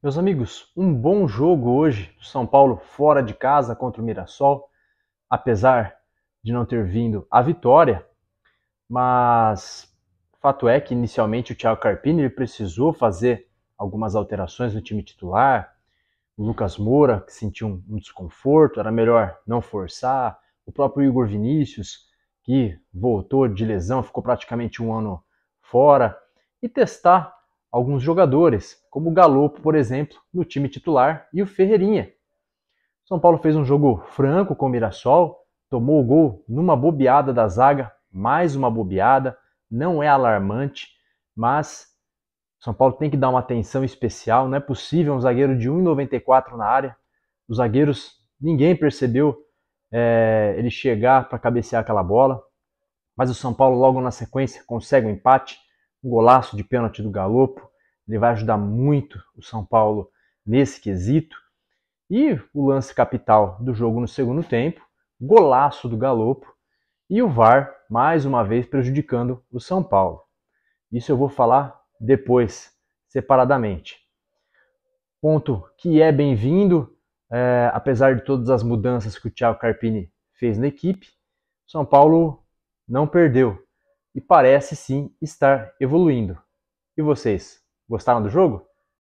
Meus amigos, um bom jogo hoje do São Paulo fora de casa contra o Mirassol, apesar de não ter vindo a vitória, mas fato é que inicialmente o Thiago Carpini precisou fazer algumas alterações no time titular. O Lucas Moura, que sentiu um desconforto, era melhor não forçar. O próprio Igor Vinícius, que voltou de lesão, ficou praticamente um ano fora. E testar alguns jogadores, como o Galopo, por exemplo, no time titular, e o Ferreirinha. São Paulo fez um jogo franco com o Mirassol, tomou o gol numa bobeada da zaga, mais uma bobeada, não é alarmante, mas São Paulo tem que dar uma atenção especial, não é possível um zagueiro de 1,94 na área, os zagueiros, ninguém percebeu é, ele chegar para cabecear aquela bola, mas o São Paulo logo na sequência consegue o um empate, um golaço de pênalti do Galopo. Ele vai ajudar muito o São Paulo nesse quesito. E o lance capital do jogo no segundo tempo, golaço do Galopo. E o VAR, mais uma vez, prejudicando o São Paulo. Isso eu vou falar depois, separadamente. Ponto que é bem-vindo, é, apesar de todas as mudanças que o Thiago Carpini fez na equipe, São Paulo não perdeu, e parece sim estar evoluindo. E vocês, gostaram do jogo?